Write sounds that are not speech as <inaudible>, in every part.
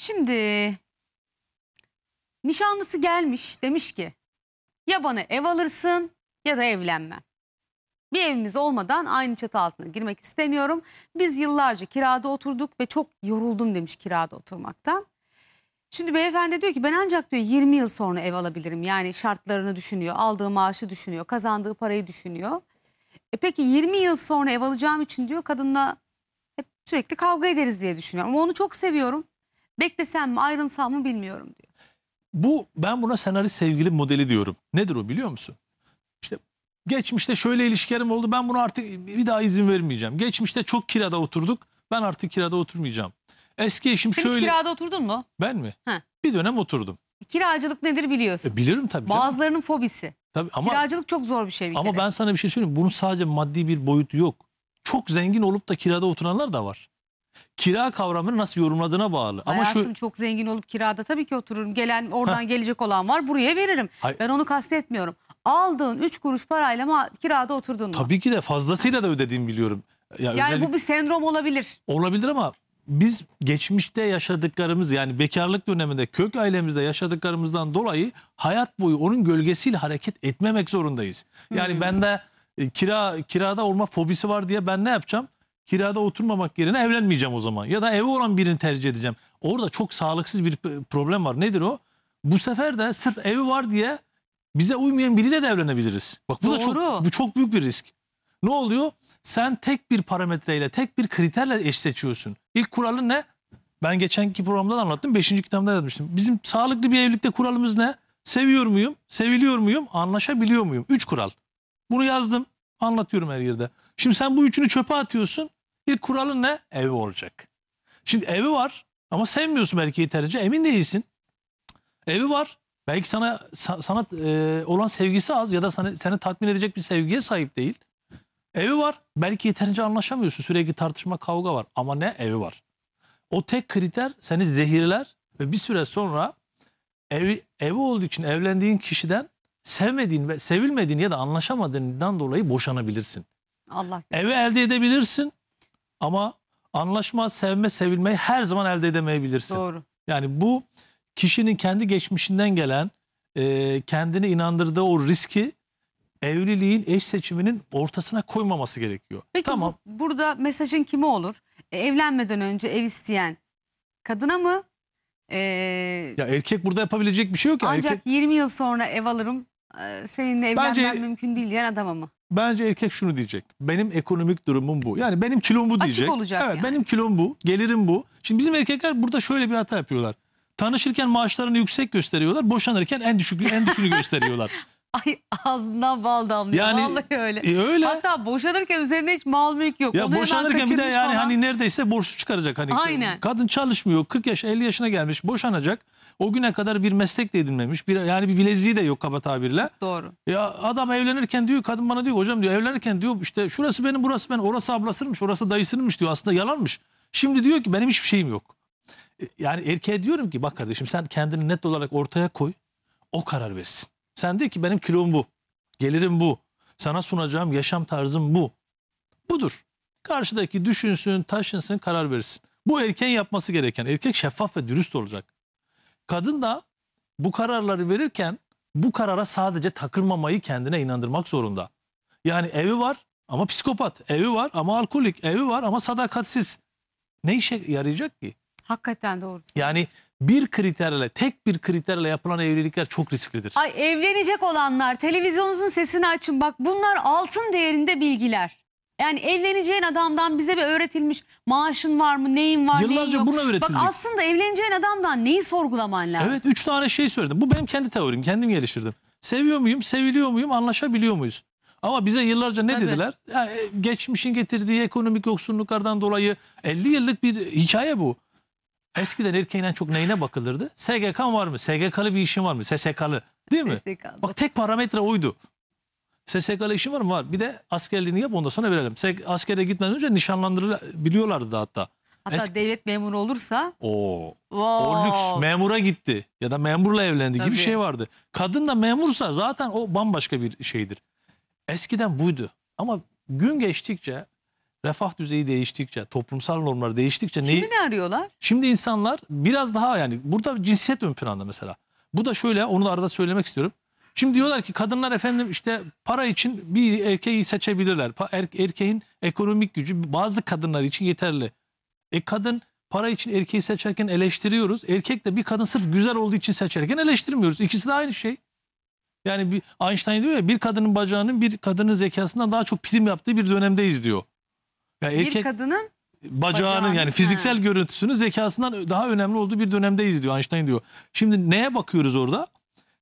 Şimdi nişanlısı gelmiş demiş ki ya bana ev alırsın ya da evlenmem. Bir evimiz olmadan aynı çatı altına girmek istemiyorum. Biz yıllarca kirada oturduk ve çok yoruldum demiş kirada oturmaktan. Şimdi beyefendi diyor ki ben ancak diyor 20 yıl sonra ev alabilirim. Yani şartlarını düşünüyor, aldığı maaşı düşünüyor, kazandığı parayı düşünüyor. E peki 20 yıl sonra ev alacağım için diyor kadınla hep sürekli kavga ederiz diye düşünüyorum. Ama onu çok seviyorum. Beklesem mi ayrımsal mı bilmiyorum diyor. Bu ben buna senarist sevgili modeli diyorum. Nedir o biliyor musun? İşte geçmişte şöyle ilişkilerim oldu ben bunu artık bir daha izin vermeyeceğim. Geçmişte çok kirada oturduk ben artık kirada oturmayacağım. Eski eşim Sen şöyle... hiç kirada oturdun mu? Ben mi? He. Bir dönem oturdum. E, kiracılık nedir biliyorsun. E, bilirim tabii canım. Bazılarının fobisi. Tabii ama kiracılık çok zor bir şey bir Ama kere. ben sana bir şey söyleyeyim. Bunun sadece maddi bir boyutu yok. Çok zengin olup da kirada oturanlar da var kira kavramını nasıl yorumladığına bağlı. Hayatım şu çok zengin olup kirada tabii ki otururum. Gelen oradan gelecek olan var buraya veririm. Hayır. Ben onu kastetmiyorum. Aldığın 3 kuruş parayla mı kirada oturdun mu? tabii ki de fazlasıyla da ödediğimi biliyorum. Ya yani özellik- bu bir sendrom olabilir. Olabilir ama biz geçmişte yaşadıklarımız yani bekarlık döneminde kök ailemizde yaşadıklarımızdan dolayı hayat boyu onun gölgesiyle hareket etmemek zorundayız. Yani hmm. bende e, kira kirada olma fobisi var diye ben ne yapacağım? kirada oturmamak yerine evlenmeyeceğim o zaman. Ya da evi olan birini tercih edeceğim. Orada çok sağlıksız bir problem var. Nedir o? Bu sefer de sırf evi var diye bize uymayan biriyle de evlenebiliriz. Bak bu Doğru. da çok bu çok büyük bir risk. Ne oluyor? Sen tek bir parametreyle, tek bir kriterle eş seçiyorsun. İlk kuralın ne? Ben geçenki programda da anlattım. Beşinci kitabımda da demiştim. Bizim sağlıklı bir evlilikte kuralımız ne? Seviyor muyum? Seviliyor muyum? Anlaşabiliyor muyum? Üç kural. Bunu yazdım. Anlatıyorum her yerde. Şimdi sen bu üçünü çöpe atıyorsun. Bir kuralı ne? Evi olacak. Şimdi evi var ama sevmiyorsun belki yeterince. Emin değilsin. Evi var. Belki sana sana e, olan sevgisi az ya da sana, seni tatmin edecek bir sevgiye sahip değil. Evi var. Belki yeterince anlaşamıyorsun. Sürekli tartışma, kavga var. Ama ne? Evi var. O tek kriter seni zehirler ve bir süre sonra evi, evi olduğu için evlendiğin kişiden sevmediğin ve sevilmediğin ya da anlaşamadığından dolayı boşanabilirsin. Allah. Evi elde edebilirsin ama anlaşma, sevme, sevilmeyi her zaman elde edemeyebilirsin. Doğru. Yani bu kişinin kendi geçmişinden gelen, e, kendini inandırdığı o riski evliliğin, eş seçiminin ortasına koymaması gerekiyor. Peki tamam. bu, burada mesajın kimi olur? E, evlenmeden önce ev isteyen kadına mı? E, ya erkek burada yapabilecek bir şey yok ya. Ancak erkek... 20 yıl sonra ev alırım, e, seninle evlenmem Bence, mümkün değil diyen adama mı? Bence erkek şunu diyecek. Benim ekonomik durumum bu. Yani benim kilom bu Açık diyecek. olacak evet, yani. benim kilom bu, gelirim bu. Şimdi bizim erkekler burada şöyle bir hata yapıyorlar. Tanışırken maaşlarını yüksek gösteriyorlar, boşanırken en düşük en düşüğünü gösteriyorlar. <laughs> <laughs> Ay ağzına bal damlıyor. Yani, Vallahi öyle. E, öyle. Hatta boşanırken üzerine hiç mal mülk yok. Ya Onu boşanırken bir de yani falan. hani neredeyse borçlu çıkaracak. Hani Aynen. Kadın çalışmıyor. 40 yaş 50 yaşına gelmiş boşanacak. O güne kadar bir meslek de edinmemiş. Bir, yani bir bileziği de yok kaba tabirle. Çok doğru. Ya adam evlenirken diyor kadın bana diyor hocam diyor evlenirken diyor işte şurası benim burası ben, orası ablasınmış orası dayısınmış diyor. Aslında yalanmış. Şimdi diyor ki benim hiçbir şeyim yok. E, yani erkeğe diyorum ki bak kardeşim sen kendini net olarak ortaya koy. O karar versin. Sen de ki benim kilom bu. Gelirim bu. Sana sunacağım yaşam tarzım bu. Budur. Karşıdaki düşünsün, taşınsın, karar verirsin. Bu erkeğin yapması gereken. Erkek şeffaf ve dürüst olacak. Kadın da bu kararları verirken bu karara sadece takılmamayı kendine inandırmak zorunda. Yani evi var ama psikopat, evi var ama alkolik, evi var ama sadakatsiz. Ne işe yarayacak ki? Hakikaten doğru. Yani bir kriterle, tek bir kriterle yapılan evlilikler çok risklidir. Ay evlenecek olanlar televizyonunuzun sesini açın bak bunlar altın değerinde bilgiler. Yani evleneceğin adamdan bize bir öğretilmiş maaşın var mı neyin var neyin Yıllarca yok. buna öğretilecek. Bak aslında evleneceğin adamdan neyi sorgulaman lazım? Evet üç tane şey söyledim. Bu benim kendi teorim, kendim geliştirdim. Seviyor muyum, seviliyor muyum, anlaşabiliyor muyuz? Ama bize yıllarca ne Tabii. dediler? Ya, e, geçmişin getirdiği ekonomik yoksunluklardan dolayı 50 yıllık bir hikaye bu. Eskiden erkeğin çok neyine bakılırdı? SGK var mı? SGK'lı bir işin var mı? SSK'lı değil mi? SSK'lı. Bak tek parametre oydu. SSK'lı işin var mı? Var. Bir de askerliğini yap ondan sonra verelim. Askere gitmeden önce nişanlandırılabiliyorlardı da hatta. Hatta Eski... devlet memuru olursa. Oo. Wow. O lüks memura gitti ya da memurla evlendi Tabii. gibi bir şey vardı. Kadın da memursa zaten o bambaşka bir şeydir. Eskiden buydu. Ama gün geçtikçe refah düzeyi değiştikçe, toplumsal normlar değiştikçe neyi... Şimdi ne arıyorlar? Şimdi insanlar biraz daha yani burada cinsiyet ön planda mesela. Bu da şöyle onu da arada söylemek istiyorum. Şimdi diyorlar ki kadınlar efendim işte para için bir erkeği seçebilirler. Er, erkeğin ekonomik gücü bazı kadınlar için yeterli. E kadın para için erkeği seçerken eleştiriyoruz. Erkek de bir kadın sırf güzel olduğu için seçerken eleştirmiyoruz. İkisi de aynı şey. Yani bir, Einstein diyor ya bir kadının bacağının bir kadının zekasından daha çok prim yaptığı bir dönemdeyiz diyor. Ya bir kadının bacağının bacağının, yani fiziksel görüntüsünün zekasından daha önemli olduğu bir dönemdeyiz diyor Einstein diyor. Şimdi neye bakıyoruz orada?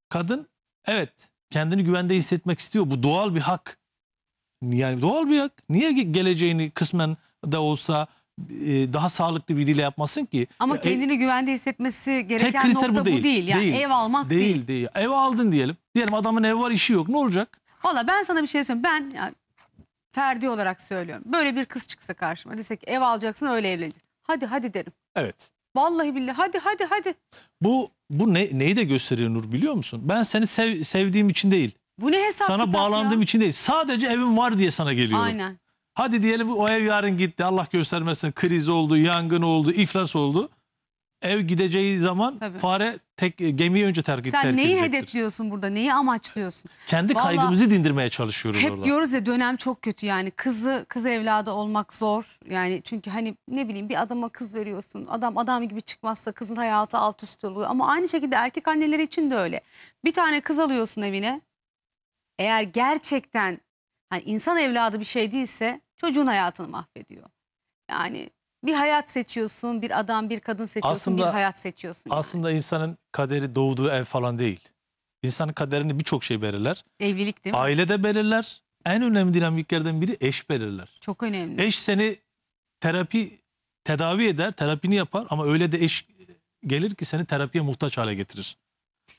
Kadın evet kendini güvende hissetmek istiyor. Bu doğal bir hak. Yani doğal bir hak. Niye geleceğini kısmen da olsa e, daha sağlıklı biriyle yapmasın ki? ama Ya, e- kendini güvende hissetmesi gereken kriter nokta bu değil. değil. Yani Değil. ev almak değil. değil. değil. Ev aldın diyelim. Diyelim adamın ev var işi yok. Ne olacak? Valla ben sana bir şey söyleyeyim. Ben ya, Ferdi olarak söylüyorum. Böyle bir kız çıksa karşıma desek ev alacaksın öyle evleneceksin. Hadi hadi derim. Evet. Vallahi billahi hadi hadi hadi. Bu bu ne, neyi de gösteriyor Nur biliyor musun? Ben seni sev, sevdiğim için değil. Bu ne hesap Sana bağlandığım ya? için değil. Sadece evim var diye sana geliyorum. Aynen. Hadi diyelim o ev yarın gitti. Allah göstermesin kriz oldu, yangın oldu, iflas oldu ev gideceği zaman Tabii. fare tek e, gemiyi önce terk Sen terk neyi edecektir. hedefliyorsun burada? Neyi amaçlıyorsun? Kendi Vallahi, kaygımızı dindirmeye çalışıyoruz hep orada. diyoruz ya dönem çok kötü yani. Kızı kız evladı olmak zor. Yani çünkü hani ne bileyim bir adama kız veriyorsun. Adam adam gibi çıkmazsa kızın hayatı alt üst oluyor. Ama aynı şekilde erkek anneleri için de öyle. Bir tane kız alıyorsun evine. Eğer gerçekten hani insan evladı bir şey değilse çocuğun hayatını mahvediyor. Yani bir hayat seçiyorsun, bir adam, bir kadın seçiyorsun, Aslında- bir hayat seçiyorsun. yani. Aslında insanın kaderi doğduğu ev falan değil. İnsanın kaderini birçok şey belirler. Evlilik değil mi? Aile de belirler. En önemli dinamiklerden biri eş belirler. Çok önemli. Eş seni terapi tedavi eder, terapini yapar ama öyle de eş gelir ki seni terapiye muhtaç hale getirir.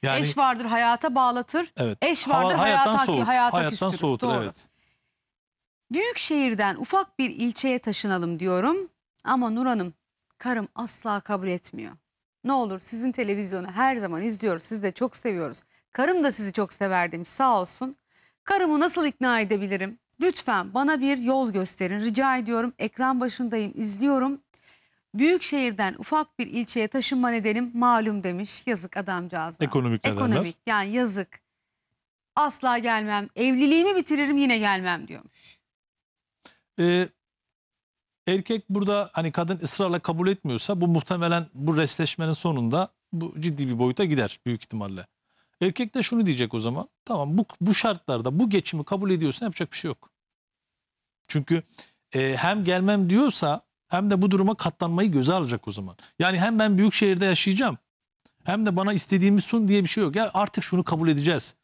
Yani Eş vardır hayata bağlatır. evet. Eş Hava- vardır hayata, hayata, soğutur. hayata hayattan soğutur Doğru. evet. Büyük şehirden ufak bir ilçeye taşınalım diyorum. Ama Nur Hanım karım asla kabul etmiyor. Ne olur sizin televizyonu her zaman izliyoruz. Sizi de çok seviyoruz. Karım da sizi çok sever demiş sağ olsun. Karımı nasıl ikna edebilirim? Lütfen bana bir yol gösterin. Rica ediyorum. Ekran başındayım, izliyorum. Büyük şehirden ufak bir ilçeye taşınma nedenim malum demiş. Yazık adamcağızlar. Ekonomik nedenler. Ekonomik yani yazık. Asla gelmem. Evliliğimi bitiririm yine gelmem diyormuş. Ee, erkek burada hani kadın ısrarla kabul etmiyorsa bu muhtemelen bu restleşmenin sonunda bu ciddi bir boyuta gider büyük ihtimalle. Erkek de şunu diyecek o zaman. Tamam bu, bu şartlarda bu geçimi kabul ediyorsan yapacak bir şey yok. Çünkü e, hem gelmem diyorsa hem de bu duruma katlanmayı göze alacak o zaman. Yani hem ben büyük şehirde yaşayacağım hem de bana istediğimi sun diye bir şey yok. Ya artık şunu kabul edeceğiz.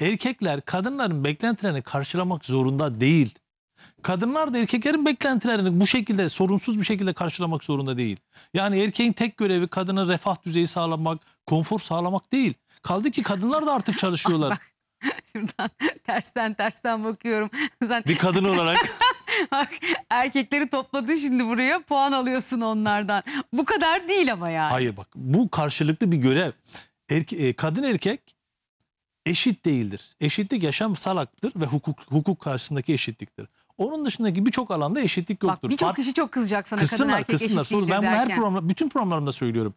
Erkekler kadınların beklentilerini karşılamak zorunda değil kadınlar da erkeklerin beklentilerini bu şekilde sorunsuz bir şekilde karşılamak zorunda değil. Yani erkeğin tek görevi kadına refah düzeyi sağlamak, konfor sağlamak değil. Kaldı ki kadınlar da artık çalışıyorlar. <laughs> Şuradan tersten tersten bakıyorum. Sen... <laughs> Bir kadın olarak. <laughs> Bak erkekleri topladın şimdi buraya puan alıyorsun onlardan. Bu kadar değil ama yani. Hayır bak bu karşılıklı bir görev. Erke, e, kadın erkek eşit değildir. Eşitlik yaşam salaktır ve hukuk, hukuk karşısındaki eşitliktir. Onun dışındaki birçok alanda eşitlik yoktur. Birçok kişi çok kızacak sana kısımlar, kadın erkek kısımlar, eşitliğidir Ben bunu derken. her program, bütün programlarımda söylüyorum.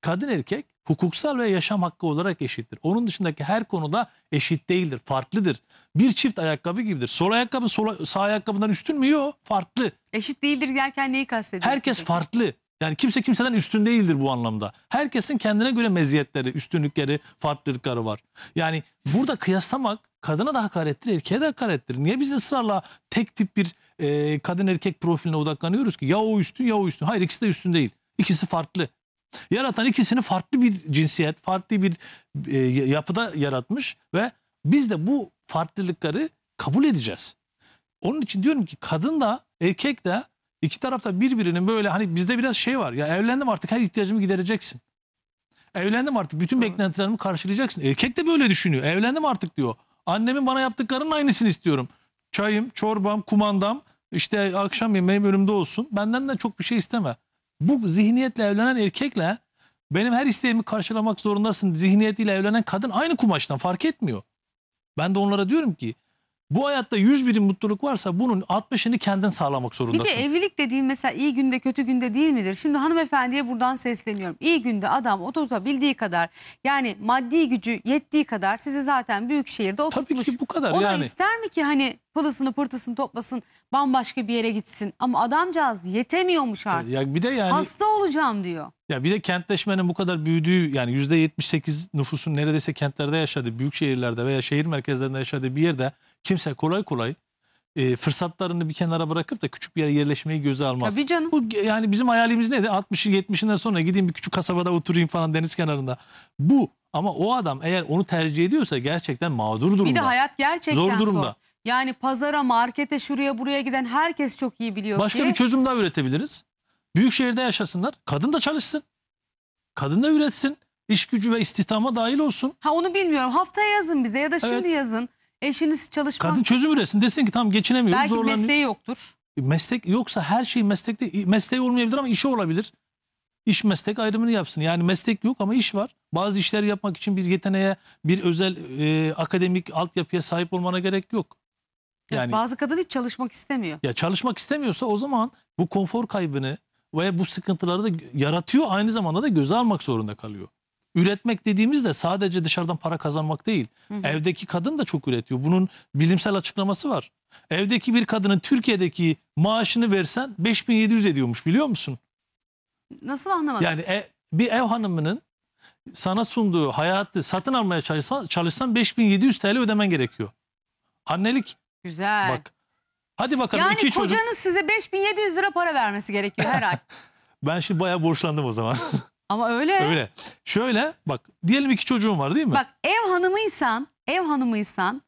Kadın erkek hukuksal ve yaşam hakkı olarak eşittir. Onun dışındaki her konuda eşit değildir, farklıdır. Bir çift ayakkabı gibidir. Sol ayakkabı sola, sağ ayakkabından üstün mü? Yok, farklı. Eşit değildir derken neyi kastediyorsun? Herkes farklı. Yani kimse kimseden üstün değildir bu anlamda. Herkesin kendine göre meziyetleri, üstünlükleri, farklılıkları var. Yani burada kıyaslamak kadına da hakarettir, erkeğe de hakarettir. Niye biz ısrarla tek tip bir e, kadın erkek profiline odaklanıyoruz ki? Ya o üstün ya o üstün. Hayır ikisi de üstün değil. İkisi farklı. Yaratan ikisini farklı bir cinsiyet, farklı bir e, yapıda yaratmış ve biz de bu farklılıkları kabul edeceğiz. Onun için diyorum ki kadın da erkek de İki tarafta birbirinin böyle hani bizde biraz şey var. Ya evlendim artık her ihtiyacımı gidereceksin. Evlendim artık bütün beklentilerimi karşılayacaksın. Erkek de böyle düşünüyor. Evlendim artık diyor. Annemin bana yaptıklarının aynısını istiyorum. Çayım, çorbam, kumandam işte akşam yemeğim önümde olsun. Benden de çok bir şey isteme. Bu zihniyetle evlenen erkekle benim her isteğimi karşılamak zorundasın zihniyetiyle evlenen kadın aynı kumaştan fark etmiyor. Ben de onlara diyorum ki bu hayatta 100 birim mutluluk varsa bunun 60'ını kendin sağlamak Bir de evlilik dediğin mesela iyi günde kötü günde değil midir? Şimdi hanımefendiye buradan sesleniyorum. İyi günde adam oturtabildiği kadar yani maddi gücü yettiği kadar sizi zaten büyük şehirde oturtmuş. Tabii ki bu kadar O da yani. ister mi ki hani pılısını pırtısını toplasın bambaşka bir yere gitsin. Ama adamcağız yetemiyormuş artık. Ya bir de yani Hasta olacağım diyor. ya bir de kentleşmenin bu kadar büyüdüğü yani %78 nüfusun neredeyse kentlerde yaşadığı, büyük şehirlerde veya şehir merkezlerinde yaşadığı bir yerde Kimse kolay kolay e, fırsatlarını bir kenara bırakıp da küçük bir yere yerleşmeyi göze almaz. Tabii canım. Bu yani bizim hayalimiz neydi? 60'ı 70'inden sonra gideyim bir küçük kasabada oturayım falan deniz kenarında. Bu ama o adam eğer onu tercih ediyorsa gerçekten mağdur durumda. Bir de hayat gerçekten zor durumda. Zor. Yani pazara, markete, şuraya buraya giden herkes çok iyi biliyor Başka ki. bir çözüm daha üretebiliriz. Büyük şehirde yaşasınlar. Kadın da çalışsın. Kadın da üretsin. İş gücü ve istihdama dahil olsun. Ha onu bilmiyorum. Haftaya yazın bize ya da şimdi evet. yazın. Eşiniz çalışmak... Kadın çözüm üretsin desin ki tam geçinemiyoruz Belki zorlanıyor. mesleği yoktur. E, meslek yoksa her şey meslekte mesleği olmayabilir ama işi olabilir. İş meslek ayrımını yapsın. Yani meslek yok ama iş var. Bazı işler yapmak için bir yeteneğe, bir özel e, akademik altyapıya sahip olmana gerek yok. Yani bazı kadın hiç çalışmak istemiyor. Ya çalışmak istemiyorsa o zaman bu konfor kaybını veya bu sıkıntıları da yaratıyor aynı zamanda da göze almak zorunda kalıyor üretmek dediğimiz de sadece dışarıdan para kazanmak değil. Hı hı. Evdeki kadın da çok üretiyor. Bunun bilimsel açıklaması var. Evdeki bir kadının Türkiye'deki maaşını versen 5700 ediyormuş biliyor musun? Nasıl anlamadım? Yani e, bir ev hanımının sana sunduğu hayatı satın almaya çalışsan, çalışsan 5700 TL ödemen gerekiyor. Annelik. Güzel. Bak. Hadi bakalım yani iki çocuk. Yani kocanız size 5700 lira para vermesi gerekiyor her ay. <laughs> ben şimdi bayağı borçlandım o zaman. <laughs> Ama öyle. Öyle. Şöyle bak diyelim iki çocuğun var değil mi? Bak ev hanımıysan, ev hanımıysan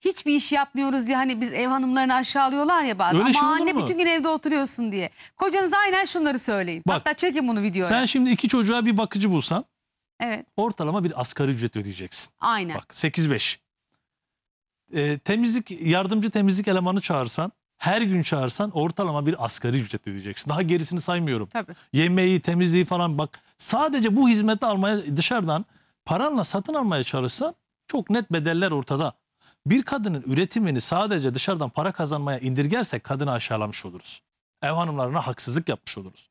hiçbir iş yapmıyoruz diye hani biz ev hanımlarını aşağılıyorlar ya bazen. Öyle şey Ama şey anne mu? bütün gün evde oturuyorsun diye. Kocanız aynen şunları söyleyin. Bak, Hatta çekin bunu videoya. Sen şimdi iki çocuğa bir bakıcı bulsan evet. ortalama bir asgari ücret ödeyeceksin. Aynen. Bak 8-5. E, ee, temizlik yardımcı temizlik elemanı çağırsan her gün çağırsan ortalama bir asgari ücret ödeyeceksin. Daha gerisini saymıyorum. Tabii. Yemeği, temizliği falan bak. Sadece bu hizmeti almaya dışarıdan paranla satın almaya çalışsan çok net bedeller ortada. Bir kadının üretimini sadece dışarıdan para kazanmaya indirgersek kadını aşağılamış oluruz. Ev hanımlarına haksızlık yapmış oluruz.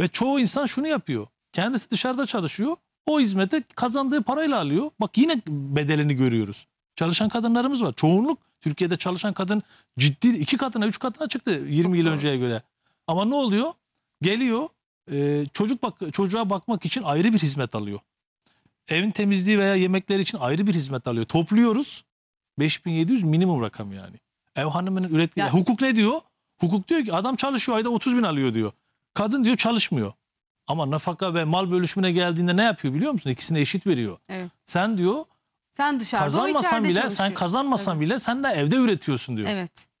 Ve çoğu insan şunu yapıyor. Kendisi dışarıda çalışıyor. O hizmeti kazandığı parayla alıyor. Bak yine bedelini görüyoruz. Çalışan kadınlarımız var. Çoğunluk Türkiye'de çalışan kadın ciddi iki katına, üç katına çıktı 20 yıl önceye göre. Ama ne oluyor? Geliyor e, çocuk bak çocuğa bakmak için ayrı bir hizmet alıyor. Evin temizliği veya yemekler için ayrı bir hizmet alıyor. Topluyoruz. 5700 minimum rakam yani. Ev hanımının ürettiği yani. hukuk ne diyor? Hukuk diyor ki adam çalışıyor ayda 30 bin alıyor diyor. Kadın diyor çalışmıyor. Ama nafaka ve mal bölüşümüne geldiğinde ne yapıyor biliyor musun? İkisine eşit veriyor. Evet. Sen diyor sen dışarıda o Kazanmasan içeride bile sen çalışıyor. kazanmasan bile sen de evde üretiyorsun diyor. Evet.